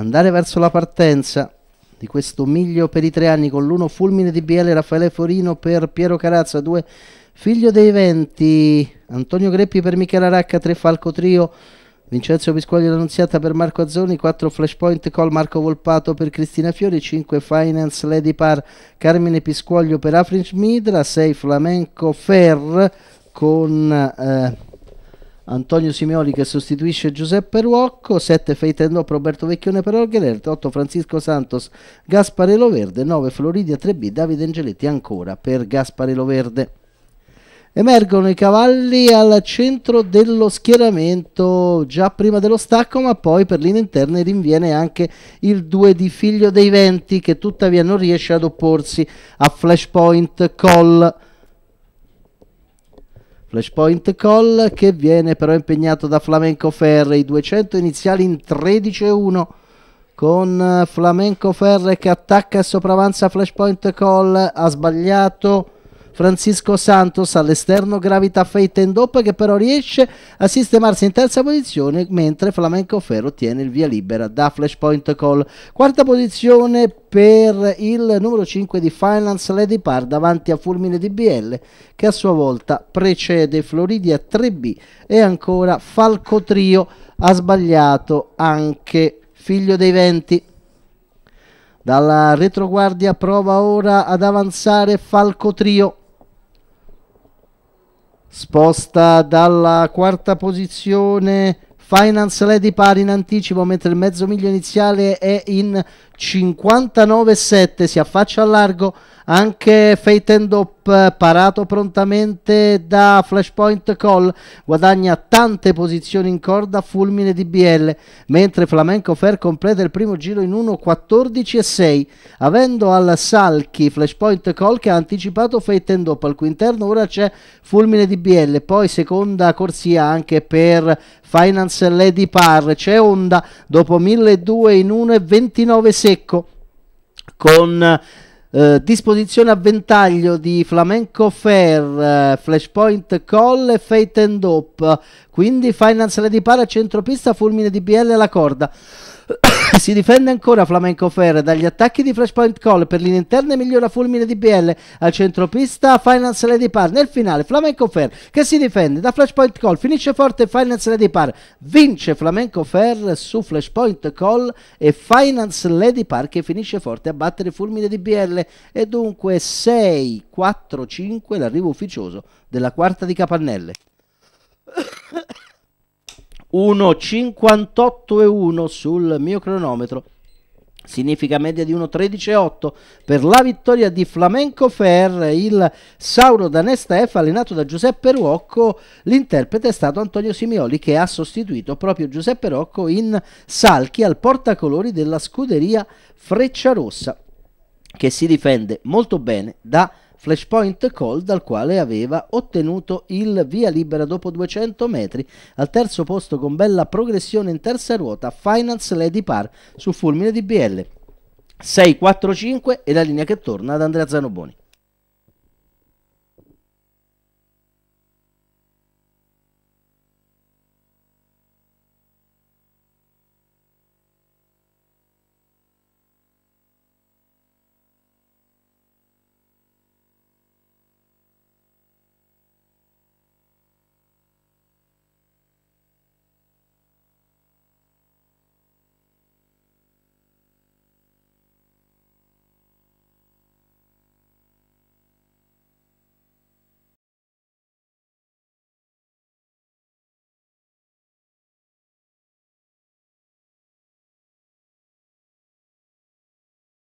andare verso la partenza di questo miglio per i tre anni con l'uno fulmine di BL Raffaele Forino per Piero Carazza, due Figlio dei Venti, Antonio Greppi per Michela Racca, tre Falco Trio, Vincenzo Piscuogli l'Annunziata per Marco Azzoni, quattro Flashpoint Col Marco Volpato per Cristina Fiori, cinque Finance Lady Par Carmine Piscuoglio per Afrin Schmidra, sei Flamenco Fer con... Eh, Antonio Simeoli che sostituisce Giuseppe Ruocco, 7 Feitenop Roberto Vecchione per Orgelert, 8 Francisco Santos Gasparello Verde, 9 Floridia 3B Davide Angeletti ancora per Gasparello Verde. Emergono i cavalli al centro dello schieramento già prima dello stacco, ma poi per linea interna rinviene anche il 2 di Figlio dei Venti che tuttavia non riesce ad opporsi a Flashpoint col Flashpoint Call che viene però impegnato da Flamenco Ferre, i 200 iniziali in 13-1 con eh, Flamenco Ferre che attacca e sopravanza Flashpoint Call, ha sbagliato Francisco Santos all'esterno gravita fate in doppia che però riesce a sistemarsi in terza posizione mentre Flamenco Ferro tiene il via libera da flashpoint call. Quarta posizione per il numero 5 di Finance Lady Par davanti a Fulmine DBL che a sua volta precede Floridia 3B e ancora Falco Trio ha sbagliato anche Figlio dei Venti. Dalla retroguardia prova ora ad avanzare Falco Trio sposta dalla quarta posizione Finance Lady pari in anticipo mentre il mezzo miglio iniziale è in 59,7 si affaccia al largo anche Fate End Up eh, parato prontamente da Flashpoint Call guadagna tante posizioni in corda fulmine di BL mentre Flamenco Fair completa il primo giro in 1.14 e 6 avendo al Salchi Flashpoint Call che ha anticipato Fate End Up al cui interno ora c'è fulmine di BL poi seconda corsia anche per Finance Lady Par c'è Honda dopo 1.200 in 1.29 secco con eh, disposizione a ventaglio di Flamenco Fair, eh, Flashpoint Call e Fate and Hope. Quindi Finance Lady Para, centropista, Fulmine di DBL e la corda. si difende ancora Flamenco Fer dagli attacchi di Flashpoint Call per linea interna e migliora Fulmine di BL al centropista Finance Lady Par. Nel finale Flamenco Fer che si difende da Flashpoint Call, finisce forte Finance Lady Par, vince Flamenco Fer su Flashpoint Call e Finance Lady Par che finisce forte a battere Fulmine di BL e dunque 6-4-5 l'arrivo ufficioso della quarta di Capannelle. 1,58,1 sul mio cronometro significa media di 1.13.8 per la vittoria di Flamenco Fer il Sauro Danesta F allenato da Giuseppe Ruocco l'interprete è stato Antonio Simioli che ha sostituito proprio Giuseppe Rocco in Salchi al portacolori della scuderia Freccia Rossa che si difende molto bene da flashpoint call dal quale aveva ottenuto il via libera dopo 200 metri, al terzo posto con bella progressione in terza ruota Finance Lady Par su fulmine di BL 6-4-5 e la linea che torna ad Andrea Zanoboni.